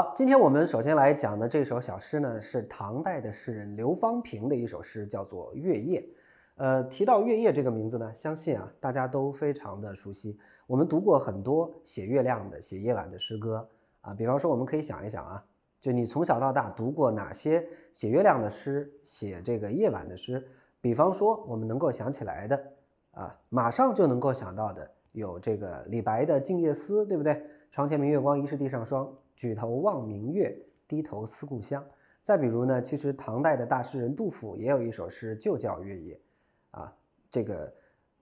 好，今天我们首先来讲的这首小诗呢，是唐代的诗人刘方平的一首诗，叫做《月夜》。呃，提到《月夜》这个名字呢，相信啊大家都非常的熟悉。我们读过很多写月亮的、写夜晚的诗歌啊，比方说我们可以想一想啊，就你从小到大读过哪些写月亮的诗、写这个夜晚的诗？比方说我们能够想起来的啊，马上就能够想到的有这个李白的《静夜思》，对不对？床前明月光，疑是地上霜。举头望明月，低头思故乡。再比如呢，其实唐代的大诗人杜甫也有一首诗，就叫《月夜》。啊，这个《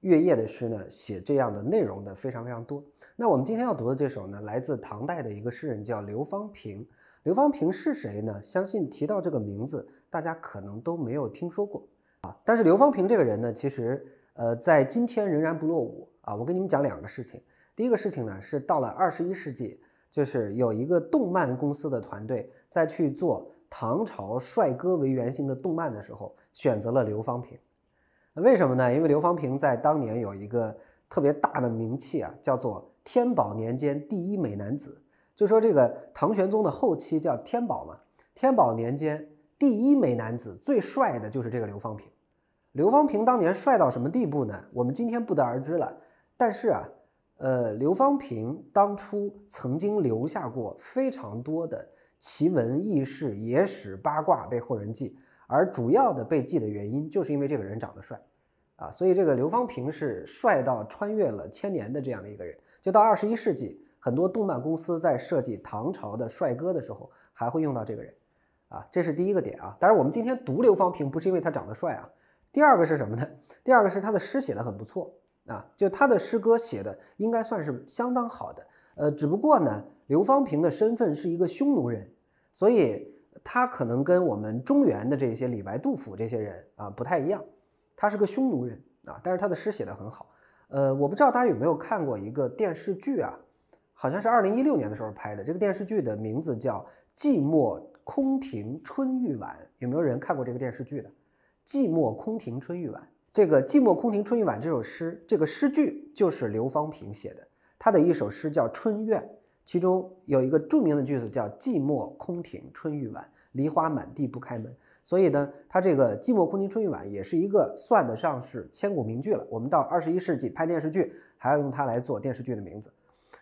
月夜》的诗呢，写这样的内容的非常非常多。那我们今天要读的这首呢，来自唐代的一个诗人叫刘方平。刘方平是谁呢？相信提到这个名字，大家可能都没有听说过啊。但是刘方平这个人呢，其实呃，在今天仍然不落伍啊。我跟你们讲两个事情。第一个事情呢，是到了二十一世纪。就是有一个动漫公司的团队在去做唐朝帅哥为原型的动漫的时候，选择了刘方平，为什么呢？因为刘方平在当年有一个特别大的名气啊，叫做天宝年间第一美男子。就说这个唐玄宗的后期叫天宝嘛，天宝年间第一美男子，最帅的就是这个刘方平。刘方平当年帅到什么地步呢？我们今天不得而知了，但是啊。呃，刘方平当初曾经留下过非常多的奇闻异事、野史八卦被后人记，而主要的被记的原因，就是因为这个人长得帅，啊，所以这个刘方平是帅到穿越了千年的这样的一个人。就到二十一世纪，很多动漫公司在设计唐朝的帅哥的时候，还会用到这个人，啊，这是第一个点啊。当然，我们今天读刘方平，不是因为他长得帅啊。第二个是什么呢？第二个是他的诗写的很不错。啊，就他的诗歌写的应该算是相当好的。呃，只不过呢，刘方平的身份是一个匈奴人，所以他可能跟我们中原的这些李白、杜甫这些人啊不太一样。他是个匈奴人啊，但是他的诗写的很好。呃，我不知道大家有没有看过一个电视剧啊，好像是二零一六年的时候拍的。这个电视剧的名字叫《寂寞空庭春欲晚》，有没有人看过这个电视剧的？《寂寞空庭春欲晚》。这个“寂寞空庭春欲晚”这首诗，这个诗句就是刘方平写的。他的一首诗叫《春怨》，其中有一个著名的句子叫“寂寞空庭春欲晚，梨花满地不开门”。所以呢，他这个“寂寞空庭春欲晚”也是一个算得上是千古名句了。我们到二十一世纪拍电视剧，还要用它来做电视剧的名字。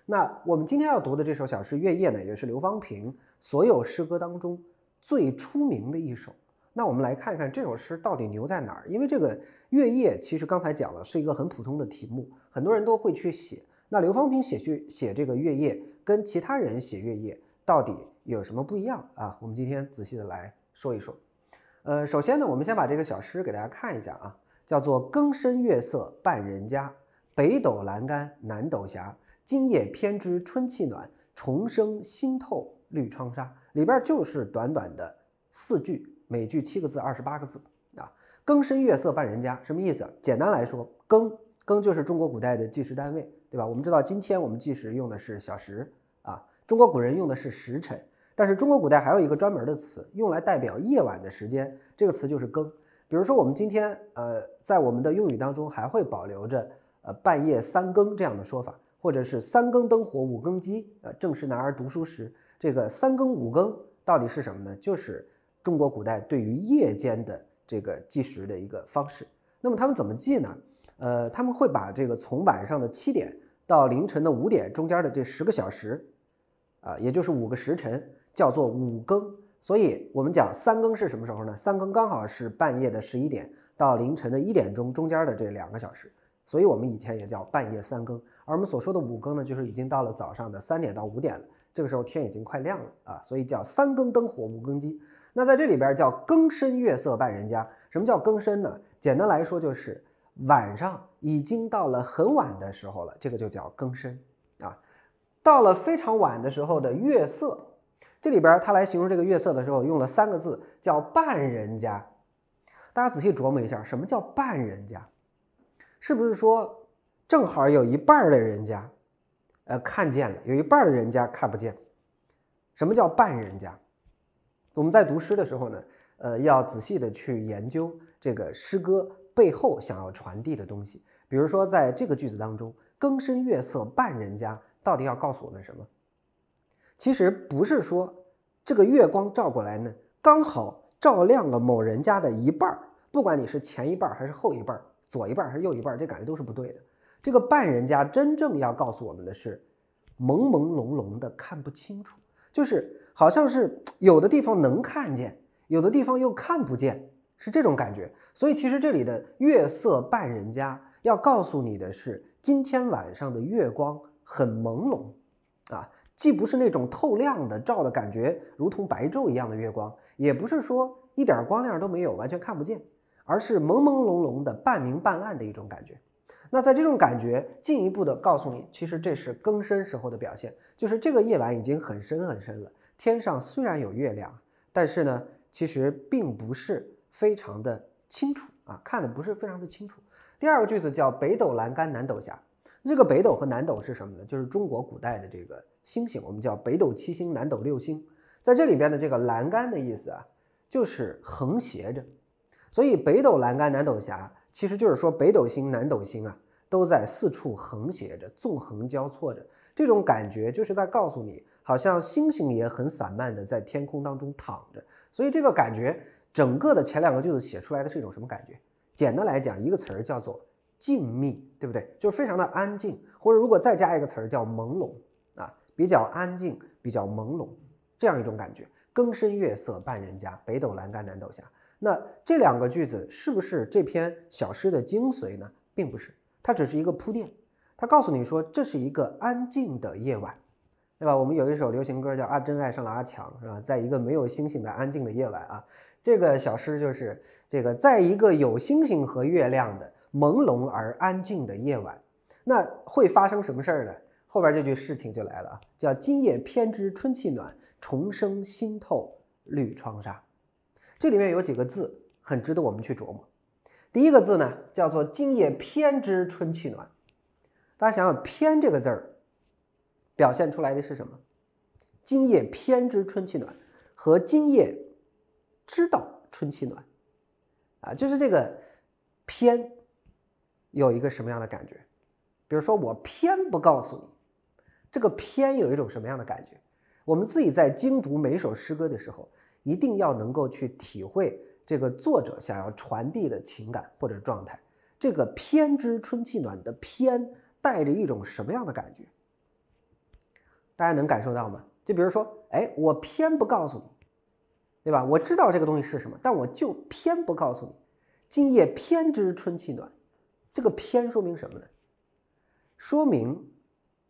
那我们今天要读的这首小诗《月夜》呢，也是刘方平所有诗歌当中最出名的一首。那我们来看一看这首诗到底牛在哪儿，因为这个月夜其实刚才讲了，是一个很普通的题目，很多人都会去写。那刘方平写去写这个月夜，跟其他人写月夜到底有什么不一样啊？我们今天仔细的来说一说。呃，首先呢，我们先把这个小诗给大家看一下啊，叫做更深月色半人家，北斗阑干南斗斜，今夜偏知春气暖，虫声新透绿窗纱。里边就是短短的四句。每句七个字，二十八个字啊。更深月色半人家，什么意思？简单来说，更更就是中国古代的计时单位，对吧？我们知道，今天我们计时用的是小时啊，中国古人用的是时辰。但是中国古代还有一个专门的词，用来代表夜晚的时间，这个词就是更。比如说，我们今天呃，在我们的用语当中还会保留着呃半夜三更这样的说法，或者是三更灯火五更鸡，呃，正是男儿读书时。这个三更五更到底是什么呢？就是中国古代对于夜间的这个计时的一个方式，那么他们怎么记呢？呃，他们会把这个从晚上的七点到凌晨的五点中间的这十个小时，啊，也就是五个时辰，叫做五更。所以，我们讲三更是什么时候呢？三更刚好是半夜的十一点到凌晨的一点钟中间的这两个小时。所以，我们以前也叫半夜三更。而我们所说的五更呢，就是已经到了早上的三点到五点了，这个时候天已经快亮了啊，所以叫三更灯火五更鸡。那在这里边叫更深月色半人家。什么叫更深呢？简单来说就是晚上已经到了很晚的时候了，这个就叫更深啊。到了非常晚的时候的月色，这里边他来形容这个月色的时候用了三个字，叫半人家。大家仔细琢磨一下，什么叫半人家？是不是说正好有一半的人家，呃，看见了，有一半的人家看不见？什么叫半人家？我们在读诗的时候呢，呃，要仔细的去研究这个诗歌背后想要传递的东西。比如说，在这个句子当中，“更深月色半人家”，到底要告诉我们什么？其实不是说这个月光照过来呢，刚好照亮了某人家的一半儿，不管你是前一半还是后一半，左一半还是右一半，这感觉都是不对的。这个“半人家”真正要告诉我们的是，朦朦胧胧的看不清楚，就是。好像是有的地方能看见，有的地方又看不见，是这种感觉。所以其实这里的月色半人家，要告诉你的是，今天晚上的月光很朦胧，啊，既不是那种透亮的照的感觉，如同白昼一样的月光，也不是说一点光亮都没有，完全看不见，而是朦朦胧胧的、半明半暗的一种感觉。那在这种感觉进一步的告诉你，其实这是更深时候的表现，就是这个夜晚已经很深很深了。天上虽然有月亮，但是呢，其实并不是非常的清楚啊，看的不是非常的清楚。第二个句子叫“北斗阑干南斗斜”，这个北斗和南斗是什么呢？就是中国古代的这个星星，我们叫北斗七星、南斗六星。在这里边的这个“阑干”的意思啊，就是横斜着。所以“北斗阑干南斗斜”其实就是说北斗星、南斗星啊，都在四处横斜着、纵横交错着，这种感觉就是在告诉你。好像星星也很散漫的在天空当中躺着，所以这个感觉，整个的前两个句子写出来的是一种什么感觉？简单来讲，一个词儿叫做静谧，对不对？就是非常的安静，或者如果再加一个词儿叫朦胧，啊，比较安静，比较朦胧，这样一种感觉。更深月色半人家，北斗阑干南斗斜。那这两个句子是不是这篇小诗的精髓呢？并不是，它只是一个铺垫，它告诉你说这是一个安静的夜晚。对吧？我们有一首流行歌叫《阿珍爱上了阿强》，是吧？在一个没有星星的安静的夜晚啊，这个小诗就是这个，在一个有星星和月亮的朦胧而安静的夜晚，那会发生什么事儿呢？后边这句事情就来了啊，叫“今夜偏知春气暖，重生心透绿窗纱”。这里面有几个字很值得我们去琢磨。第一个字呢，叫做“今夜偏知春气暖”，大家想想“偏”这个字儿。表现出来的是什么？今夜偏知春气暖，和今夜知道春气暖，啊，就是这个偏有一个什么样的感觉？比如说我偏不告诉你，这个偏有一种什么样的感觉？我们自己在精读每首诗歌的时候，一定要能够去体会这个作者想要传递的情感或者状态。这个偏知春气暖的偏带着一种什么样的感觉？大家能感受到吗？就比如说，哎，我偏不告诉你，对吧？我知道这个东西是什么，但我就偏不告诉你。今夜偏知春气暖，这个偏说明什么呢？说明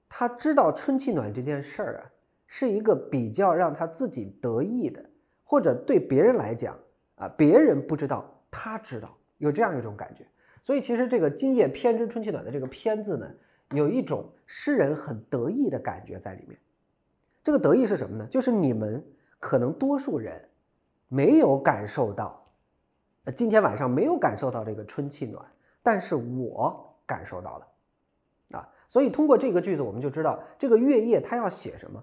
他知道春气暖这件事儿啊，是一个比较让他自己得意的，或者对别人来讲啊，别人不知道，他知道，有这样一种感觉。所以，其实这个“今夜偏知春气暖”的这个“偏”字呢。有一种诗人很得意的感觉在里面，这个得意是什么呢？就是你们可能多数人没有感受到，呃，今天晚上没有感受到这个春气暖，但是我感受到了，啊，所以通过这个句子我们就知道这个月夜他要写什么。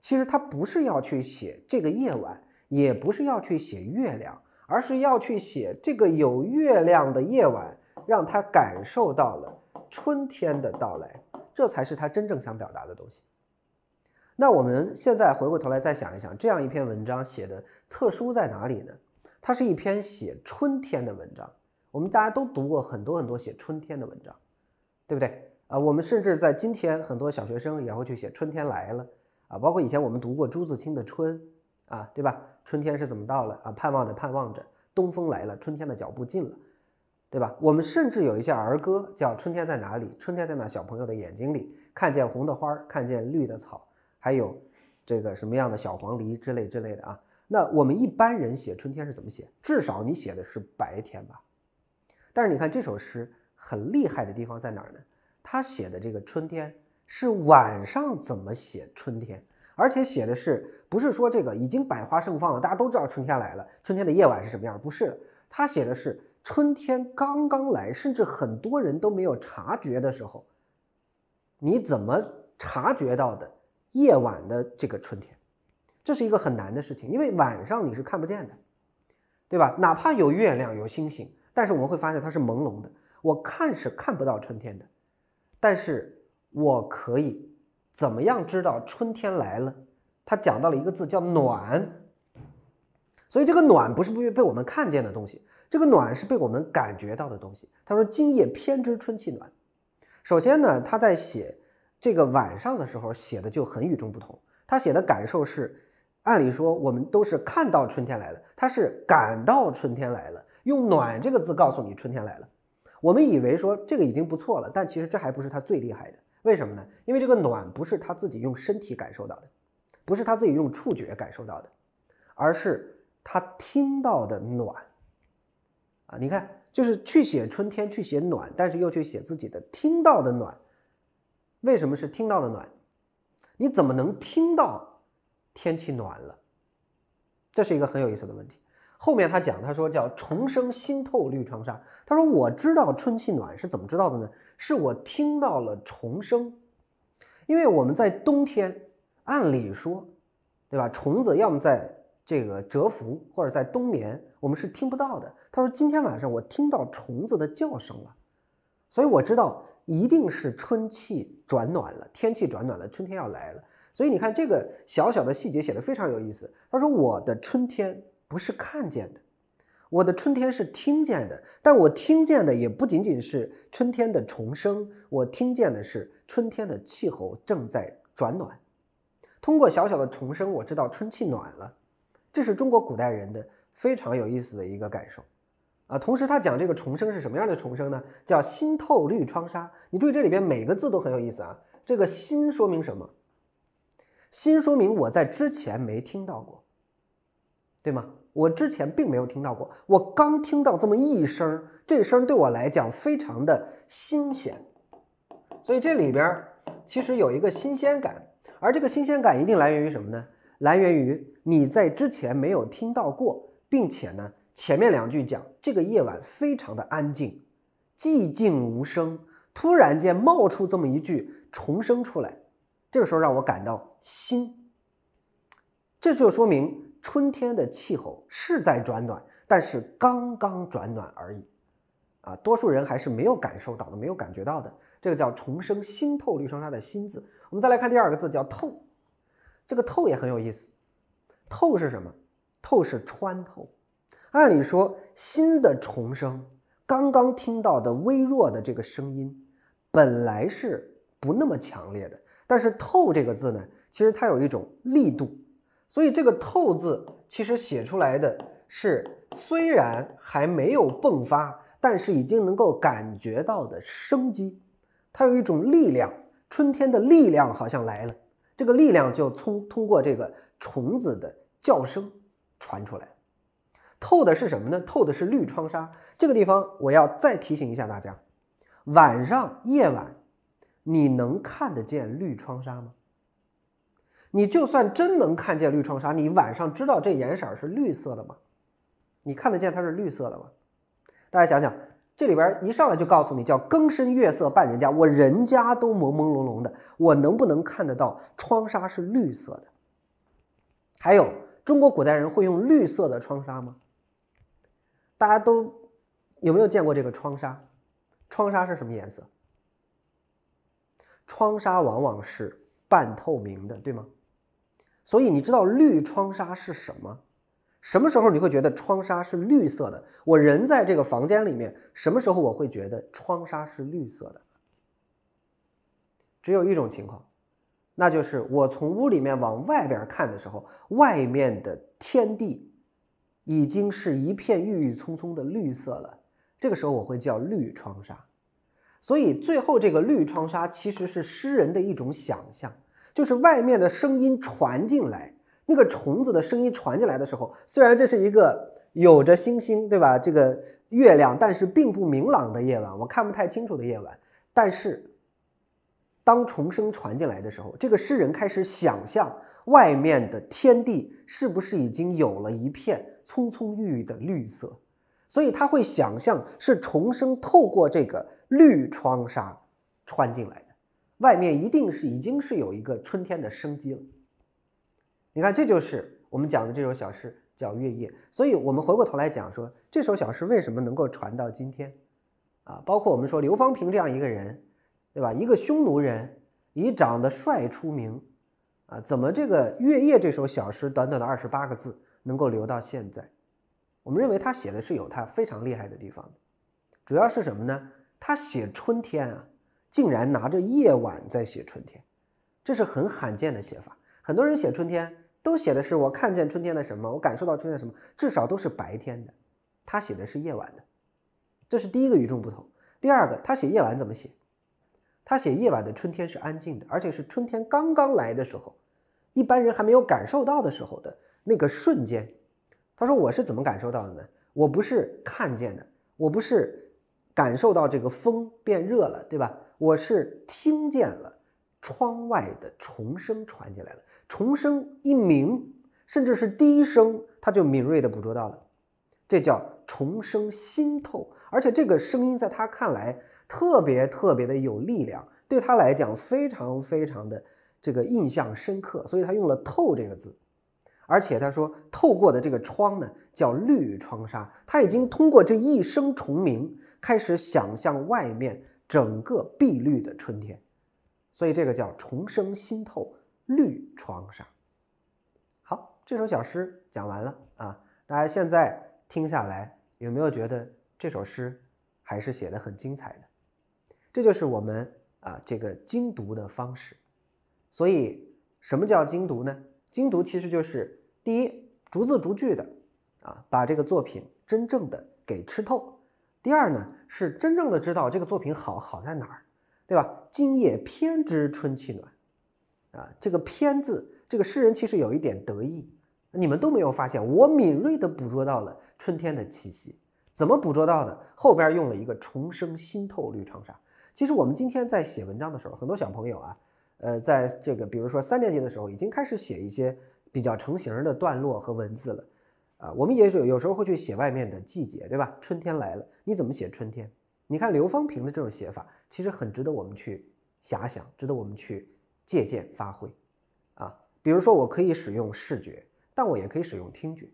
其实他不是要去写这个夜晚，也不是要去写月亮，而是要去写这个有月亮的夜晚，让他感受到了。春天的到来，这才是他真正想表达的东西。那我们现在回过头来再想一想，这样一篇文章写的特殊在哪里呢？它是一篇写春天的文章，我们大家都读过很多很多写春天的文章，对不对？啊，我们甚至在今天，很多小学生也会去写春天来了啊，包括以前我们读过朱自清的《春》，啊，对吧？春天是怎么到了啊？盼望着，盼望着，东风来了，春天的脚步近了。对吧？我们甚至有一些儿歌叫《春天在哪里》，春天在那小朋友的眼睛里，看见红的花，看见绿的草，还有这个什么样的小黄鹂之类之类的啊。那我们一般人写春天是怎么写？至少你写的是白天吧。但是你看这首诗很厉害的地方在哪儿呢？他写的这个春天是晚上怎么写春天？而且写的是不是说这个已经百花盛放了，大家都知道春天来了，春天的夜晚是什么样？不是，他写的是。春天刚刚来，甚至很多人都没有察觉的时候，你怎么察觉到的夜晚的这个春天？这是一个很难的事情，因为晚上你是看不见的，对吧？哪怕有月亮、有星星，但是我们会发现它是朦胧的，我看是看不到春天的。但是我可以怎么样知道春天来了？他讲到了一个字叫“暖”，所以这个“暖”不是被我们看见的东西。这个暖是被我们感觉到的东西。他说：“今夜偏知春气暖。”首先呢，他在写这个晚上的时候写的就很与众不同。他写的感受是，按理说我们都是看到春天来了，他是感到春天来了，用“暖”这个字告诉你春天来了。我们以为说这个已经不错了，但其实这还不是他最厉害的。为什么呢？因为这个暖不是他自己用身体感受到的，不是他自己用触觉感受到的，而是他听到的暖。啊，你看，就是去写春天，去写暖，但是又去写自己的听到的暖。为什么是听到的暖？你怎么能听到天气暖了？这是一个很有意思的问题。后面他讲，他说叫“重生心透绿窗纱”。他说：“我知道春气暖是怎么知道的呢？是我听到了重生。因为我们在冬天，按理说，对吧？虫子要么在这个蛰伏，或者在冬眠。”我们是听不到的。他说：“今天晚上我听到虫子的叫声了，所以我知道一定是春气转暖了，天气转暖了，春天要来了。”所以你看，这个小小的细节写得非常有意思。他说：“我的春天不是看见的，我的春天是听见的。但我听见的也不仅仅是春天的重生，我听见的是春天的气候正在转暖。通过小小的重生，我知道春气暖了。这是中国古代人的。”非常有意思的一个感受，啊，同时他讲这个重生是什么样的重生呢？叫心透绿窗纱。你注意这里边每个字都很有意思啊。这个心说明什么？心说明我在之前没听到过，对吗？我之前并没有听到过，我刚听到这么一声，这声对我来讲非常的新鲜，所以这里边其实有一个新鲜感，而这个新鲜感一定来源于什么呢？来源于你在之前没有听到过。并且呢，前面两句讲这个夜晚非常的安静，寂静无声。突然间冒出这么一句，重生出来，这个时候让我感到心。这就说明春天的气候是在转暖，但是刚刚转暖而已，啊，多数人还是没有感受到的，没有感觉到的。这个叫“重生”，心透绿窗纱的心字。我们再来看第二个字叫透，这个透也很有意思，透是什么？透是穿透，按理说，新的重生，刚刚听到的微弱的这个声音，本来是不那么强烈的。但是透这个字呢，其实它有一种力度，所以这个透字其实写出来的是，虽然还没有迸发，但是已经能够感觉到的生机，它有一种力量，春天的力量好像来了，这个力量就从通过这个虫子的叫声。传出来，透的是什么呢？透的是绿窗纱。这个地方我要再提醒一下大家：晚上夜晚，你能看得见绿窗纱吗？你就算真能看见绿窗纱，你晚上知道这颜色是绿色的吗？你看得见它是绿色的吗？大家想想，这里边一上来就告诉你叫“更深月色半人家”，我人家都朦朦胧胧的，我能不能看得到窗纱是绿色的？还有。中国古代人会用绿色的窗纱吗？大家都有没有见过这个窗纱？窗纱是什么颜色？窗纱往往是半透明的，对吗？所以你知道绿窗纱是什么？什么时候你会觉得窗纱是绿色的？我人在这个房间里面，什么时候我会觉得窗纱是绿色的？只有一种情况。那就是我从屋里面往外边看的时候，外面的天地已经是一片郁郁葱葱的绿色了。这个时候我会叫绿窗纱，所以最后这个绿窗纱其实是诗人的一种想象，就是外面的声音传进来，那个虫子的声音传进来的时候，虽然这是一个有着星星，对吧？这个月亮，但是并不明朗的夜晚，我看不太清楚的夜晚，但是。当重生传进来的时候，这个诗人开始想象外面的天地是不是已经有了一片葱葱郁郁的绿色，所以他会想象是重生透过这个绿窗纱穿进来的，外面一定是已经是有一个春天的生机了。你看，这就是我们讲的这首小诗叫《月夜》。所以，我们回过头来讲说这首小诗为什么能够传到今天，啊，包括我们说刘方平这样一个人。对吧？一个匈奴人以长得帅出名，啊，怎么这个《月夜》这首小诗短短的二十八个字能够留到现在？我们认为他写的是有他非常厉害的地方，主要是什么呢？他写春天啊，竟然拿着夜晚在写春天，这是很罕见的写法。很多人写春天都写的是我看见春天的什么，我感受到春天的什么，至少都是白天的，他写的是夜晚的，这是第一个与众不同。第二个，他写夜晚怎么写？他写夜晚的春天是安静的，而且是春天刚刚来的时候，一般人还没有感受到的时候的那个瞬间。他说：“我是怎么感受到的呢？我不是看见的，我不是感受到这个风变热了，对吧？我是听见了窗外的虫声传进来了，虫声一鸣，甚至是第一声，他就敏锐地捕捉到了。这叫虫声心透，而且这个声音在他看来。”特别特别的有力量，对他来讲非常非常的这个印象深刻，所以他用了“透”这个字，而且他说透过的这个窗呢叫绿窗纱，他已经通过这一声虫鸣开始想象外面整个碧绿的春天，所以这个叫重生心透绿窗纱。好，这首小诗讲完了啊，大家现在听下来有没有觉得这首诗还是写的很精彩的？这就是我们啊这个精读的方式，所以什么叫精读呢？精读其实就是第一逐字逐句的啊把这个作品真正的给吃透，第二呢是真正的知道这个作品好好在哪儿，对吧？今夜偏知春气暖，啊这个偏字，这个诗人其实有一点得意，你们都没有发现，我敏锐的捕捉到了春天的气息，怎么捕捉到的？后边用了一个重生心透绿长沙。其实我们今天在写文章的时候，很多小朋友啊，呃，在这个比如说三年级的时候，已经开始写一些比较成型的段落和文字了，啊，我们也有有时候会去写外面的季节，对吧？春天来了，你怎么写春天？你看刘方平的这种写法，其实很值得我们去遐想，值得我们去借鉴发挥，啊，比如说我可以使用视觉，但我也可以使用听觉。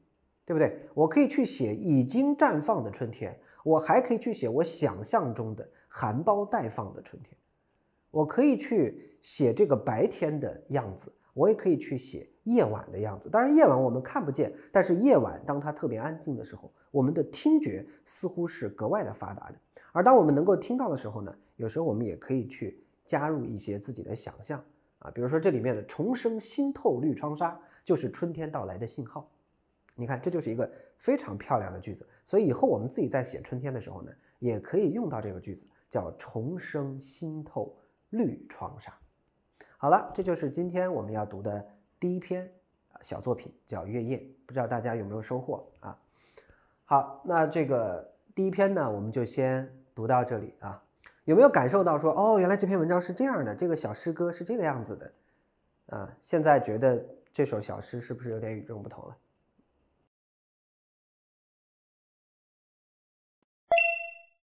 对不对？我可以去写已经绽放的春天，我还可以去写我想象中的含苞待放的春天。我可以去写这个白天的样子，我也可以去写夜晚的样子。当然，夜晚我们看不见，但是夜晚当它特别安静的时候，我们的听觉似乎是格外的发达的。而当我们能够听到的时候呢，有时候我们也可以去加入一些自己的想象啊，比如说这里面的“重生心透绿窗纱”就是春天到来的信号。你看，这就是一个非常漂亮的句子，所以以后我们自己在写春天的时候呢，也可以用到这个句子，叫“重生新透绿窗纱”。好了，这就是今天我们要读的第一篇小作品，叫《月夜》。不知道大家有没有收获啊？好，那这个第一篇呢，我们就先读到这里啊。有没有感受到说，哦，原来这篇文章是这样的，这个小诗歌是这个样子的啊？现在觉得这首小诗是不是有点与众不同了？